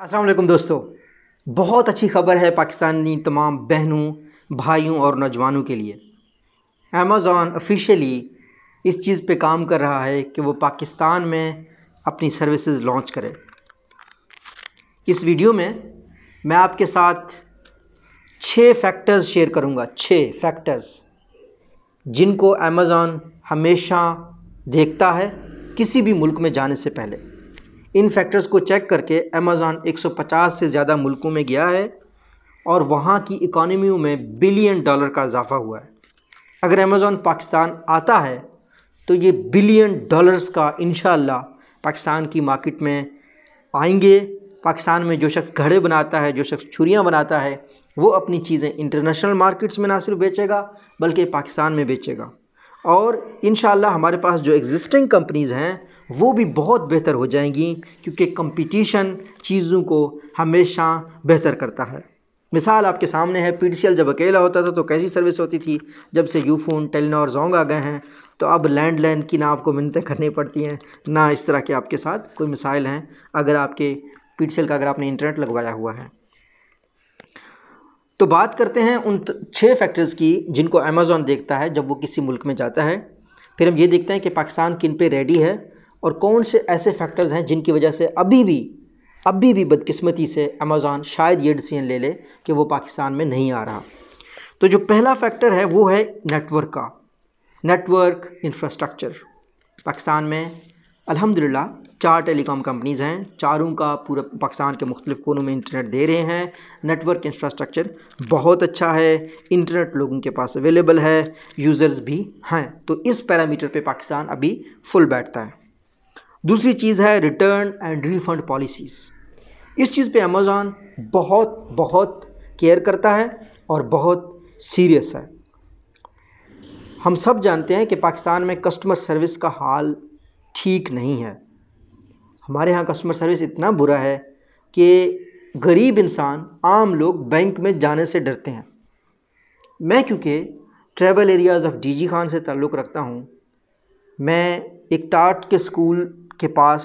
असलम दोस्तों बहुत अच्छी खबर है पाकिस्तानी तमाम बहनों भाइयों और नौजवानों के लिए अमेज़ॉन ऑफिशियली इस चीज़ पे काम कर रहा है कि वो पाकिस्तान में अपनी सर्विसेज लॉन्च करे इस वीडियो में मैं आपके साथ छः फैक्टर्स शेयर करूँगा छः फैक्टर्स जिनको अमेज़ॉन हमेशा देखता है किसी भी मुल्क में जाने से पहले इन फैक्टर्स को चेक करके अमेज़ॉन 150 से ज़्यादा मुल्कों में गया है और वहाँ की इकानमी में बिलियन डॉलर का इजाफा हुआ है अगर अमेज़ॉन पाकिस्तान आता है तो ये बिलियन डॉलर्स का इन पाकिस्तान की मार्केट में आएंगे पाकिस्तान में जो शख्स घड़े बनाता है जो शख्स छुरियाँ बनाता है वो अपनी चीज़ें इंटरनेशनल मार्केट्स में ना सिर्फ बेचेगा बल्कि पाकिस्तान में बेचेगा और इन हमारे पास जो एग्ज़िस्टिंग कंपनीज़ हैं वो भी बहुत बेहतर हो जाएंगी क्योंकि कंपटीशन चीज़ों को हमेशा बेहतर करता है मिसाल आपके सामने है पी जब अकेला होता था तो कैसी सर्विस होती थी जब से यू फ़ोन टेलीनॉर जोंग आ गए हैं तो अब लैंडलाइन की ना आपको मिन्नतें करनी पड़ती हैं ना इस तरह के आपके साथ कोई मिसाइल हैं अगर आपके पी का अगर आपने इंटरनेट लगवाया हुआ है तो बात करते हैं उन छः फैक्टर्स की जिनको अमेज़ॉन देखता है जब वो किसी मुल्क में जाता है फिर हम ये देखते हैं कि पाकिस्तान किन पे रेडी है और कौन से ऐसे फैक्टर्स हैं जिनकी वजह से अभी भी अभी भी बदकिस्मती से अमेज़ान शायद ये डिसीजन ले ले कि वो पाकिस्तान में नहीं आ रहा तो जो पहला फैक्टर है वो है नेटवर्क का नेटवर्क इंफ्रास्ट्रक्चर पाकिस्तान में अल्हम्दुलिल्लाह चार टेलीकॉम कंपनीज़ हैं चारों का पूरा पाकिस्तान के मुख्तलिफ कोनों में इंटरनेट दे रहे हैं नेटवर्क इंफ्रास्ट्रक्चर बहुत अच्छा है इंटरनेट लोगों के पास अवेलेबल है यूज़र्स भी हैं तो इस पैरामीटर पे पाकिस्तान अभी फुल बैठता है दूसरी चीज़ है रिटर्न एंड रिफंड पॉलिसीज़ इस चीज़ पे अमेज़ॉन बहुत बहुत केयर करता है और बहुत सीरियस है हम सब जानते हैं कि पाकिस्तान में कस्टमर सर्विस का हाल ठीक नहीं है हमारे यहाँ कस्टमर सर्विस इतना बुरा है कि गरीब इंसान आम लोग बैंक में जाने से डरते हैं मैं क्योंकि travel areas of DG Khan से ताल्लुक़ रखता हूँ मैं एक टाट के स्कूल के पास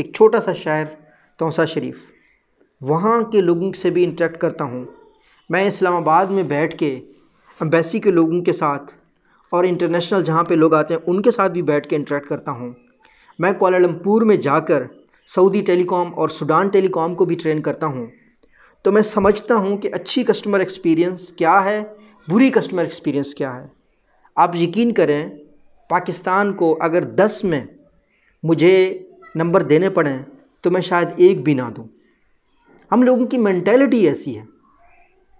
एक छोटा सा शहर तोसा शरीफ वहाँ के लोगों से भी इंटरेक्ट करता हूँ मैं इस्लामाबाद में बैठ के अम्बेसी के लोगों के साथ और इंटरनेशनल जहाँ पे लोग आते हैं उनके साथ भी बैठ के इंटरेक्ट करता हूँ मैं कोलामपुर में जाकर सऊदी टेलीकॉम और सूडान टेलीकॉम को भी ट्रेन करता हूँ तो मैं समझता हूँ कि अच्छी कस्टमर एक्सपीरियंस क्या है बुरी कस्टमर एक्सपीरियंस क्या है आप यकीन करें पाकिस्तान को अगर दस में मुझे नंबर देने पड़ें तो मैं शायद एक भी ना दूँ हम लोगों की मैंटेलिटी ऐसी है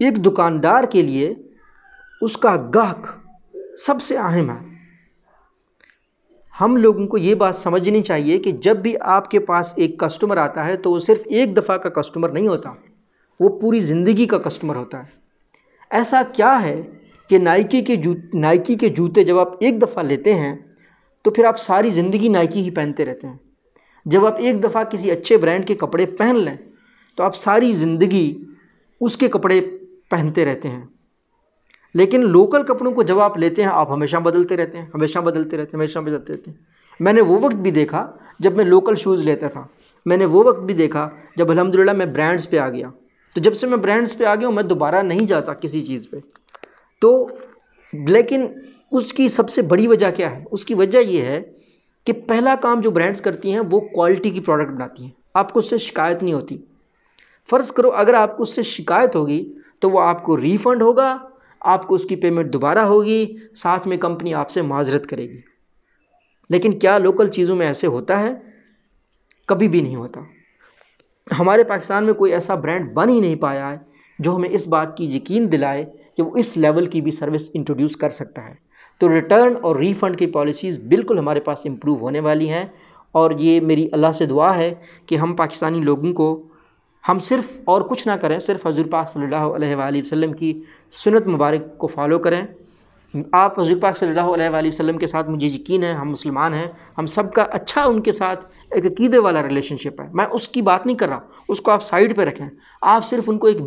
एक दुकानदार के लिए उसका गाहक सबसे अहम है हम लोगों को ये बात समझनी चाहिए कि जब भी आपके पास एक कस्टमर आता है तो वो सिर्फ एक दफ़ा का कस्टमर नहीं होता वो पूरी ज़िंदगी का कस्टमर होता है ऐसा क्या है कि नाइकी के जू नाइकी के जूते जब आप एक दफ़ा लेते हैं तो फिर आप सारी ज़िंदगी नाइकी ही पहनते रहते हैं जब आप एक दफ़ा किसी अच्छे ब्रांड के कपड़े पहन लें तो आप सारी ज़िंदगी उसके कपड़े पहनते रहते हैं लेकिन लोकल कपड़ों को जब आप लेते हैं आप हमेशा बदलते रहते हैं हमेशा बदलते रहते हैं हमेशा बदलते रहते हैं मैंने वो वक्त भी देखा जब मैं लोकल शूज़ लेता था मैंने वो वक्त भी देखा जब अलहमदिल्ला मैं ब्रांड्स पे आ गया तो जब से मैं ब्रांड्स पे आ गया हूँ मैं दोबारा नहीं जाता किसी चीज़ पे तो लेकिन उसकी सबसे बड़ी वजह क्या है उसकी वजह यह है कि पहला काम जो ब्रांड्स करती हैं वो क्वालिटी की प्रोडक्ट बनाती हैं आपको उससे शिकायत नहीं होती फ़र्ज़ करो अगर आपको उससे शिकायत होगी तो वो आपको रिफ़ंड होगा आपको उसकी पेमेंट दोबारा होगी साथ में कंपनी आपसे माजरत करेगी लेकिन क्या लोकल चीज़ों में ऐसे होता है कभी भी नहीं होता हमारे पाकिस्तान में कोई ऐसा ब्रांड बन ही नहीं पाया है जो हमें इस बात की यकीन दिलाए कि वो इस लेवल की भी सर्विस इंट्रोड्यूस कर सकता है तो रिटर्न और रिफ़ंड की पॉलिसीज़ बिल्कुल हमारे पास इम्प्रूव होने वाली हैं और ये मेरी अल्लाह से दुआ है कि हम पाकिस्तानी लोगों को हम सिर्फ और कुछ ना करें सिर्फ हजूर पाक सल्ला वसम की सुनत मुबारक को फॉलो करें आप हजूर पाक सल्ला वसम के साथ मुझे यकीन है हम मुसलमान हैं हम सब का अच्छा उनके साथ एक अकीदे वाला रिलेशनशिप है मैं उसकी बात नहीं कर रहा उसको आप साइड पर रखें आप सिर्फ उनको एक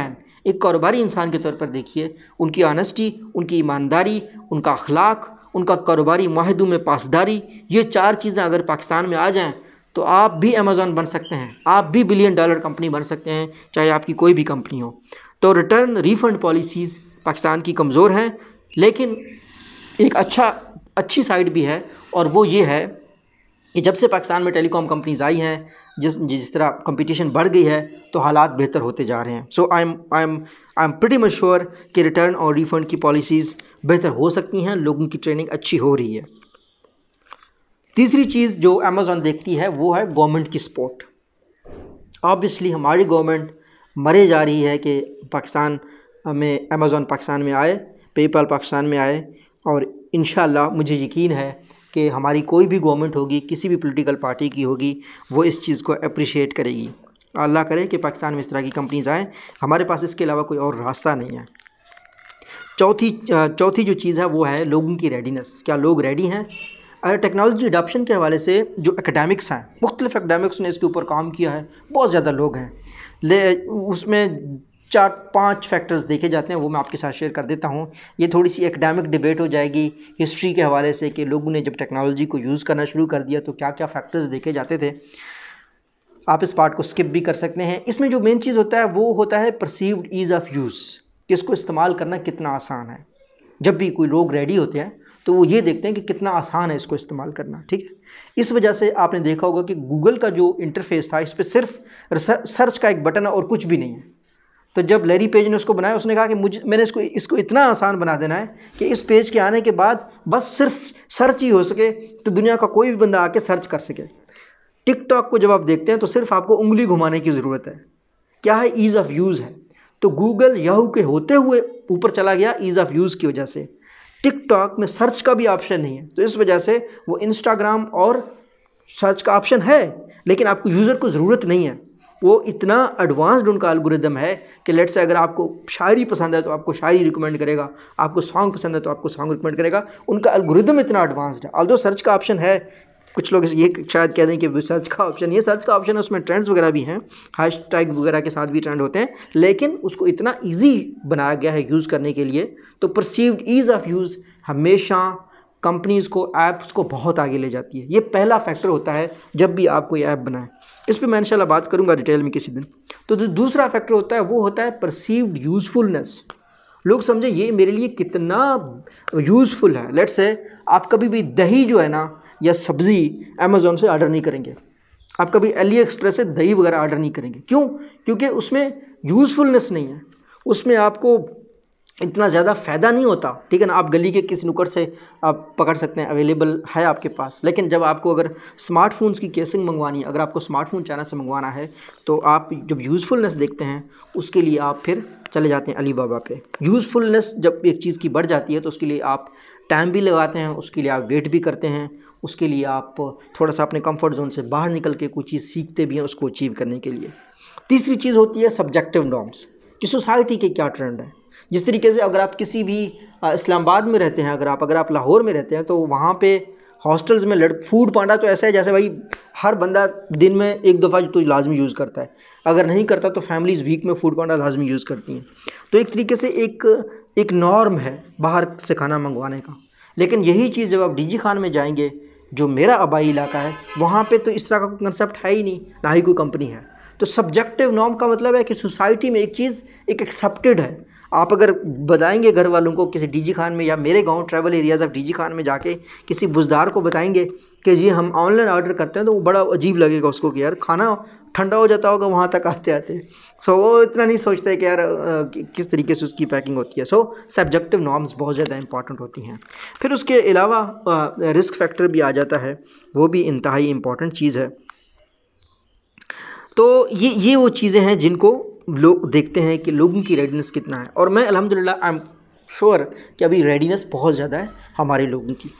मैन एक कारोबारी इंसान के तौर पर देखिए उनकी ऑनेस्टी उनकी ईमानदारी उनका अखलाक उनका कारोबारी माहदों में पासदारी ये चार चीज़ें अगर पाकिस्तान में आ जाएँ तो आप भी अमेज़ोन बन सकते हैं आप भी बिलियन डॉलर कंपनी बन सकते हैं चाहे आपकी कोई भी कंपनी हो तो रिटर्न रिफंड पॉलिसीज़ पाकिस्तान की कमज़ोर हैं लेकिन एक अच्छा अच्छी साइड भी है और वो ये है कि जब से पाकिस्तान में टेलीकॉम कंपनीज आई हैं जिस जिस तरह कंपटीशन बढ़ गई है तो हालात बेहतर होते जा रहे हैं so I am I am I am pretty sure कि रिटर्न और रिफ़ंड की पॉलिसीज़ बेहतर हो सकती हैं लोगों की ट्रेनिंग अच्छी हो रही है तीसरी चीज़ जो अमेज़ोन देखती है वो है गवर्नमेंट की सपोर्ट ऑब्वियसली हमारी गवर्नमेंट मरे जा रही है कि पाकिस्तान में अमेज़ोन पाकिस्तान में आए पेपाल पाकिस्तान में आए और इन मुझे यकीन है कि हमारी कोई भी गवर्नमेंट होगी किसी भी पॉलिटिकल पार्टी की होगी वो इस चीज़ को अप्रिशिएट करेगी अल्लाह करे कि पाकिस्तान में इस तरह की कंपनीज़ आएँ हमारे पास इसके अलावा कोई और रास्ता नहीं है चौथी चौथी जो चीज़ है वो है लोगों की रेडीनेस क्या लोग रेडी हैं अगर टेक्नोलॉजी अडाप्शन के हवाले से जो एकेडमिक्स हैं मुख्तलिफ एकेडमिक्स ने इसके ऊपर काम किया है बहुत ज़्यादा लोग हैं ले उसमें चार पांच फैक्टर्स देखे जाते हैं वो मैं आपके साथ शेयर कर देता हूँ ये थोड़ी सी एकेडमिक डिबेट हो जाएगी हिस्ट्री के हवाले से कि लोगों ने जब टेक्नोलॉजी को यूज़ करना शुरू कर दिया तो क्या क्या फैक्टर्स देखे जाते थे आप इस पार्ट को स्किप भी कर सकते हैं इसमें जो मेन चीज़ होता है वो होता है परसीव्ड ईज़ ऑफ़ यूज़ कि इसको इस्तेमाल करना कितना आसान है जब भी कोई लोग रेडी होते हैं तो वो ये देखते हैं कि कितना आसान है इसको इस्तेमाल करना ठीक है इस वजह से आपने देखा होगा कि गूगल का जो इंटरफेस था इस पर सिर्फ सर्च का एक बटन है और कुछ भी नहीं है तो जब लैरी पेज ने उसको बनाया उसने कहा कि मुझे मैंने इसको इसको इतना आसान बना देना है कि इस पेज के आने के बाद बस सिर्फ सर्च ही हो सके तो दुनिया का कोई भी बंदा आके सर्च कर सके टिकटॉक को जब आप देखते हैं तो सिर्फ आपको उंगली घुमाने की ज़रूरत है क्या है ईज़ ऑफ़ यूज़ है तो गूगल याहू के होते हुए ऊपर चला गया ईज़ ऑफ़ यूज़ की वजह से टिकटॉक में सर्च का भी ऑप्शन नहीं है तो इस वजह से वो इंस्टाग्राम और सर्च का ऑप्शन है लेकिन आपको यूज़र को ज़रूरत नहीं है वो इतना एडवांस्ड उनका अलगोरिदम है कि लेट्स से अगर आपको शायरी पसंद है तो आपको शायरी रिकमेंड करेगा आपको सॉन्ग पसंद है तो आपको सॉन्ग रिकमेंड करेगा उनका अलगोरिदम इतना एडवांस्ड है ऑल्दो सर्च का ऑप्शन है कुछ लोग ये शायद कह दें कि सर्च का ऑप्शन ये सर्च का ऑप्शन है उसमें ट्रेंड्स वगैरह भी हैं हैश टैग वगैरह के साथ भी ट्रेंड होते हैं लेकिन उसको इतना ईजी बनाया गया है यूज़ करने के लिए तो परसीव्ड ईज़ ऑफ यूज़ हमेशा कंपनीज़ को ऐप्स को बहुत आगे ले जाती है ये पहला फैक्टर होता है जब भी आप कोई ऐप बनाएं इस पर मैं इनशाला बात करूंगा डिटेल में किसी दिन तो जो दूसरा फैक्टर होता है वो होता है परसीव्ड यूज़फुलनेस लोग समझे ये मेरे लिए कितना यूज़फुल है लेट्स से आप कभी भी दही जो है ना या सब्ज़ी अमेज़ोन से ऑर्डर नहीं करेंगे आप कभी एली एक्सप्रेस से दही वगैरह ऑर्डर नहीं करेंगे क्यों क्योंकि उसमें यूज़फुलनेस नहीं है उसमें आपको इतना ज़्यादा फ़ायदा नहीं होता ठीक है ना आप गली के किस नुकड़ से आप पकड़ सकते हैं अवेलेबल है आपके पास लेकिन जब आपको अगर स्मार्टफोन्स की केसिंग मंगवानी है अगर आपको स्मार्टफोन चाइना से मंगवाना है तो आप जब यूज़फुलनेस देखते हैं उसके लिए आप फिर चले जाते हैं अली बाबा पे यूज़फुलनेस जब एक चीज़ की बढ़ जाती है तो उसके लिए आप टाइम भी लगाते हैं उसके लिए आप वेट भी करते हैं उसके लिए आप थोड़ा सा अपने कम्फ़र्ट जोन से बाहर निकल के कोई चीज़ सीखते भी हैं उसको अचीव करने के लिए तीसरी चीज़ होती है सब्जेक्टिव नॉर्म्स कि सोसाइटी के क्या ट्रेंड है जिस तरीके से अगर आप किसी भी इस्लामाबाद में रहते हैं अगर आप अगर आप लाहौर में रहते हैं तो वहाँ पे हॉस्टल्स में लड़ फूड पांडा तो ऐसा है जैसे भाई हर बंदा दिन में एक दफ़ा तो लाजमी यूज़ करता है अगर नहीं करता तो फैमिलीज़ वीक में फूड पांडा लाजमी यूज़ करती हैं तो एक तरीके से एक एक नॉर्म है बाहर से खाना मंगवाने का लेकिन यही चीज़ जब आप डी जी खान में जाएंगे जो मेरा आबाई इलाका है वहाँ पर तो इस तरह का कोई कंसेप्ट है ही नहीं ना ही कोई कंपनी है तो सब्जेक्टिव नॉर्म का मतलब है कि सोसाइटी में एक चीज़ एक एक्सेप्टेड है आप अगर बताएंगे घर वालों को किसी डीजी खान में या मेरे गांव travel areas of DG Khan में जाके किसी बुजदार को बताएंगे कि जी हम ऑनलाइन ऑर्डर करते हैं तो वो बड़ा अजीब लगेगा उसको कि यार खाना ठंडा हो जाता होगा वहाँ तक आते आते सो वो इतना नहीं सोचते कि यार किस तरीके से उसकी पैकिंग होती है सो सब्जेक्टिव नॉर्म्स बहुत ज़्यादा इंपॉर्टेंट होती हैं फिर उसके अलावा रिस्क फैक्टर भी आ जाता है वो भी इंतहाई इम्पॉर्टेंट चीज़ है तो ये ये वो चीज़ें हैं जिनको लोग देखते हैं कि लोगों की रेडीनेस कितना है और मैं अलहमदिल्ला आई एम श्योर कि अभी रेडीनेस बहुत ज़्यादा है हमारे लोगों की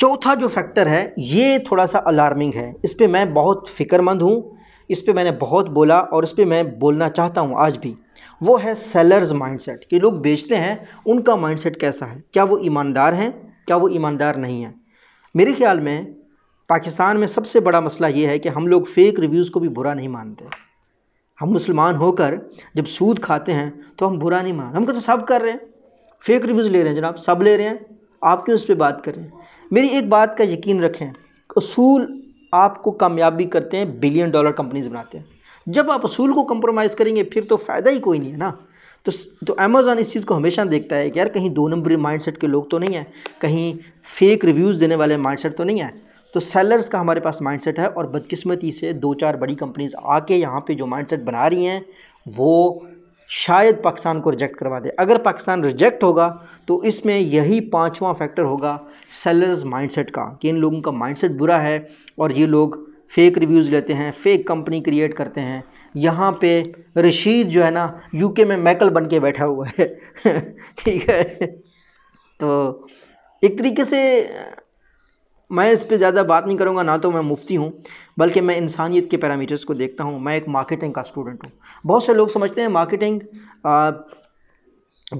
चौथा जो फैक्टर है ये थोड़ा सा अलार्मिंग है इस पर मैं बहुत फ़िक्रमंद हूँ इस पर मैंने बहुत बोला और इस पर मैं बोलना चाहता हूँ आज भी वो है सेलर्स माइंडसेट कि लोग बेचते हैं उनका माइंडसेट कैसा है क्या वो ईमानदार हैं क्या वो ईमानदार नहीं है मेरे ख्याल में पाकिस्तान में सबसे बड़ा मसला ये है कि हम लोग फेक रिव्यूज़ को भी बुरा नहीं मानते हम मुसलमान होकर जब सूद खाते हैं तो हम बुरा नहीं मान हम कहते तो सब कर रहे हैं फेक रिव्यूज़ ले रहे हैं जनाब सब ले रहे हैं आप क्यों उस पर बात कर रहे हैं मेरी एक बात का यकीन रखें असूल आपको कामयाबी करते हैं बिलियन डॉलर कंपनीज बनाते हैं जब आप असूल को कम्प्रोमाइज़ करेंगे फिर तो फ़ायदा ही कोई नहीं है ना तो तो अमेज़ॉन इस चीज़ को हमेशा देखता है कि यार कहीं दो नंबरी माइंडसेट के लोग तो नहीं हैं कहीं फेक रिव्यूज़ देने वाले माइंडसेट तो नहीं हैं तो सेलर्स का हमारे पास माइंडसेट है और बदकिस्मती से दो चार बड़ी कंपनीज आके यहाँ पे जो माइंडसेट बना रही हैं वो शायद पाकिस्तान को रिजेक्ट करवा दे अगर पाकिस्तान रिजेक्ट होगा तो इसमें यही पाँचवा फैक्टर होगा सेलर्स माइंडसेट का कि इन लोगों का माइंडसेट बुरा है और ये लोग फेक रिव्यूज़ लेते हैं फेक कंपनी क्रिएट करते हैं यहाँ पे रशीद जो है ना यूके में मैकल बन के बैठा हुआ है ठीक है तो एक तरीके से मैं इस पर ज़्यादा बात नहीं करूँगा ना तो मैं मुफ्ती हूँ बल्कि मैं इंसानियत के पैरामीटर्स को देखता हूँ मैं एक मार्केटिंग का स्टूडेंट हूँ बहुत से लोग समझते हैं मार्केटिंग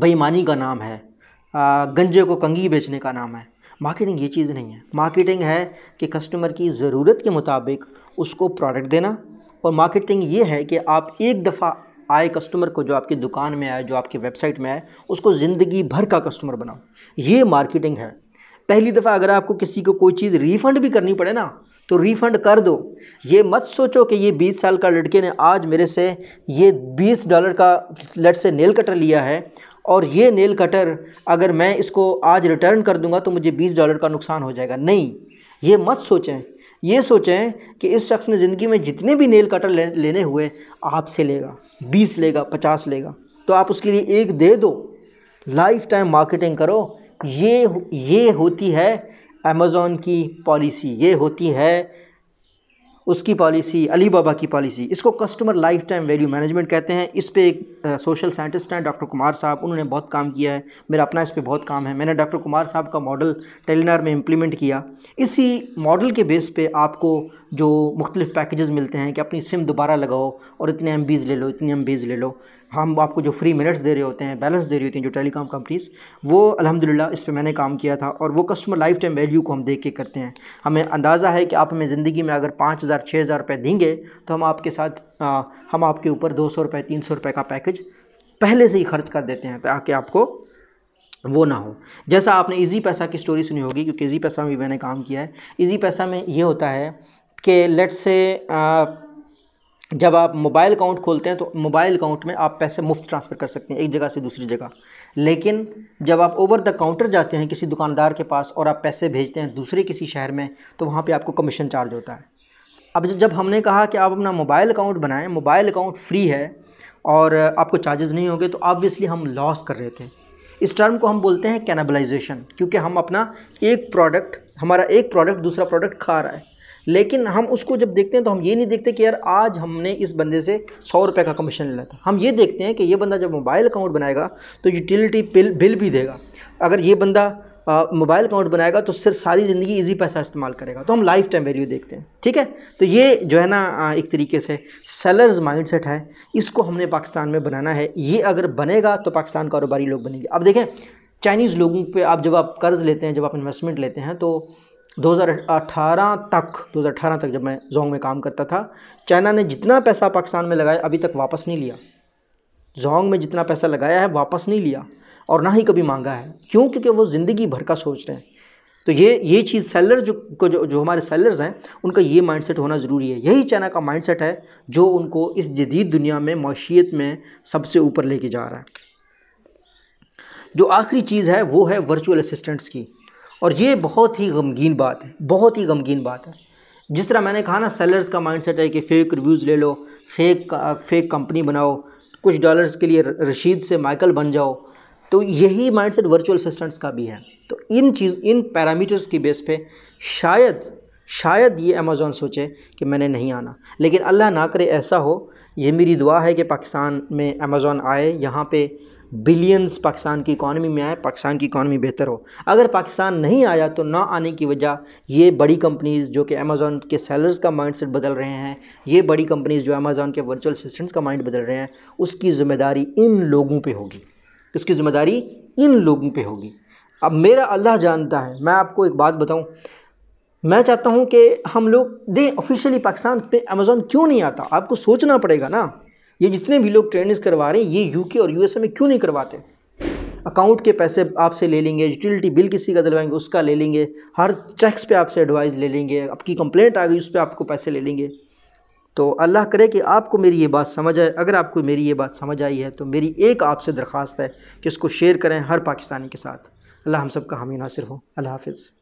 बेईमानी का नाम है आ, गंजे को कंगी बेचने का नाम है मार्केटिंग ये चीज़ नहीं है मार्केटिंग है कि कस्टमर की ज़रूरत के मुताबिक उसको प्रोडक्ट देना और मार्केटिंग ये है कि आप एक दफ़ा आए कस्टमर को जो आपकी दुकान में आए जो आपकी वेबसाइट में आए उसको ज़िंदगी भर का कस्टमर बनाओ ये मार्केटिंग है पहली दफ़ा अगर आपको किसी को कोई चीज़ रिफ़ंड भी करनी पड़े ना तो रिफ़ंड कर दो ये मत सोचो कि ये 20 साल का लड़के ने आज मेरे से ये 20 डॉलर का लट से नेल कटर लिया है और ये नेल कटर अगर मैं इसको आज रिटर्न कर दूंगा तो मुझे 20 डॉलर का नुकसान हो जाएगा नहीं ये मत सोचें ये सोचें कि इस शख्स ने ज़िंदगी में जितने भी नेल कटर ले, लेने हुए आपसे लेगा बीस लेगा पचास लेगा तो आप उसके लिए एक दे दो लाइफ टाइम मार्केटिंग करो ये ये होती है अमेज़ोन की पॉलिसी ये होती है उसकी पॉलिसी अली बाबा की पॉलिसी इसको customer life time value management कहते हैं इस पर एक सोशल साइंटिस्ट हैं डॉक्टर कुमार साहब उन्होंने बहुत काम किया है मेरा अपना इस पर बहुत काम है मैंने डॉक्टर कुमार साहब का मॉडल टेलीनार में इम्प्लीमेंट किया इसी मॉडल के बेस पे आपको जो मुख्तलिफ पैकेजेस मिलते हैं कि अपनी सिम दोबारा लगाओ और इतने एम ले लो इतने एम ले लो हम आपको जो फ्री मिनट्स दे रहे होते हैं बैलेंस दे रही होती हैं जो टेलीकॉम कंपनीज़ वो अल्हम्दुलिल्लाह इस पर मैंने काम किया था और वो कस्टमर लाइफ टाइम वैल्यू को हम देख के करते हैं हमें अंदाज़ा है कि आप हमें ज़िंदगी में अगर पाँच हज़ार छः हज़ार रुपये देंगे तो हम आपके साथ आ, हम आपके ऊपर दो सौ रुपये तीन सौ रुपये का पैकेज पहले से ही खर्च कर देते हैं ताकि आपको वो ना हो जैसा आपने इजी पैसा की स्टोरी सुनी होगी क्योंकि इजी पैसा में भी मैंने काम किया है इजी पैसा में ये होता है कि लेट्स से जब आप मोबाइल अकाउंट खोलते हैं तो मोबाइल अकाउंट में आप पैसे मुफ्त ट्रांसफ़र कर सकते हैं एक जगह से दूसरी जगह लेकिन जब आप ओवर द काउंटर जाते हैं किसी दुकानदार के पास और आप पैसे भेजते हैं दूसरे किसी शहर में तो वहाँ पे आपको कमीशन चार्ज होता है अब जब हमने कहा कि आप अपना मोबाइल अकाउंट बनाएं मोबाइल अकाउंट फ्री है और आपको चार्जेस नहीं होंगे तो ऑब्वियसली हम लॉस कर रहे थे इस टर्म को हम बोलते हैं कैनाबलाइजेशन क्योंकि हम अपना एक प्रोडक्ट हमारा एक प्रोडक्ट दूसरा प्रोडक्ट खा रहा है लेकिन हम उसको जब देखते हैं तो हम ये नहीं देखते कि यार आज हमने इस बंदे से सौ रुपये का कमीशन लिया था हम ये देखते हैं कि ये बंदा जब मोबाइल अकाउंट बनाएगा तो यूटिलिटी बिल बिल भी देगा अगर ये बंदा मोबाइल अकाउंट बनाएगा तो सिर्फ सारी ज़िंदगी इजी पैसा इस्तेमाल करेगा तो हम लाइफ टाइम वैल्यू देखते हैं ठीक है तो ये जो है ना एक तरीके से सेलर्स माइंडसेट है इसको हमने पाकिस्तान में बनाना है ये अगर बनेगा तो पाकिस्तान कारोबारी लोग बनेंगे अब देखें चाइनीज़ लोगों पे आप जब आप कर्ज़ लेते हैं जब आप इन्वेस्टमेंट लेते हैं तो 2018 तक 2018 तक जब मैं जोंग में काम करता था चाइना ने जितना पैसा पाकिस्तान में लगाया अभी तक वापस नहीं लिया जोंग में जितना पैसा लगाया है वापस नहीं लिया और ना ही कभी मांगा है क्यों क्योंकि वो ज़िंदगी भर का सोच रहे हैं तो ये ये चीज़ सेलर जो को जो, जो हमारे सेलर्स हैं उनका ये माइंडसेट होना ज़रूरी है यही चाइना का माइंडसेट है जो उनको इस जदीद दुनिया में मैशियत में सबसे ऊपर लेके जा रहा है जो आखिरी चीज़ है वो है वर्चुअल असिस्टेंट्स की और ये बहुत ही गमगीन बात है बहुत ही गमगीन बात है जिस तरह मैंने कहा ना सेलर्स का माइंडसेट है कि फ़ेक रिव्यूज़ ले लो फेक फेक कंपनी बनाओ कुछ डॉलर्स के लिए रशीद से माइकल बन जाओ तो यही माइंडसेट वर्चुअल असिस्टेंट्स का भी है तो इन चीज़ इन पैरामीटर्स की बेस पे शायद शायद ये अमेज़ोन सोचे कि मैंने नहीं आना लेकिन अल्लाह ना करे ऐसा हो ये मेरी दुआ है कि पाकिस्तान में अमेज़ोन आए यहाँ पे बिलियंस पाकिस्तान की इकॉनमी में आए पाकिस्तान की इकॉनमी बेहतर हो अगर पाकिस्तान नहीं आया तो ना आने की वजह ये बड़ी कंपनीज़ जो कि अमेज़ोन के सेलर्स का माइंडसेट बदल रहे हैं ये बड़ी कंपनीज़ जो अमेज़ोन के वर्चुअल असिस्टेंट्स का माइंड बदल रहे हैं उसकी ज़िम्मेदारी इन लोगों पर होगी उसकी ज़िम्मेदारी इन लोगों पर होगी अब मेरा अल्लाह जानता है मैं आपको एक बात बताऊँ मैं चाहता हूँ कि हम लोग दे ऑफिशियली पाकिस्तान पे अमेज़ोन क्यों नहीं आता आपको सोचना पड़ेगा ना ये जितने भी लोग ट्रेनिंग करवा रहे हैं ये यूके और यूएसए में क्यों नहीं करवाते अकाउंट के पैसे आपसे ले लेंगे यूटिलिटी बिल किसी का दिलवाएंगे उसका ले लेंगे हर चेक्स पे आपसे एडवाइस ले लेंगे आपकी कंप्लेंट आ गई उस पर आपको पैसे ले लेंगे तो अल्लाह करे कि आपको मेरी ये बात समझ आए अगर आपको मेरी ये बात समझ आई है तो मेरी एक आपसे दरख्वास्त है कि इसको शेयर करें हर पाकिस्तानी के साथ अल्लाह हम सब का हामी नासिर हो अल्लाह हाफिज़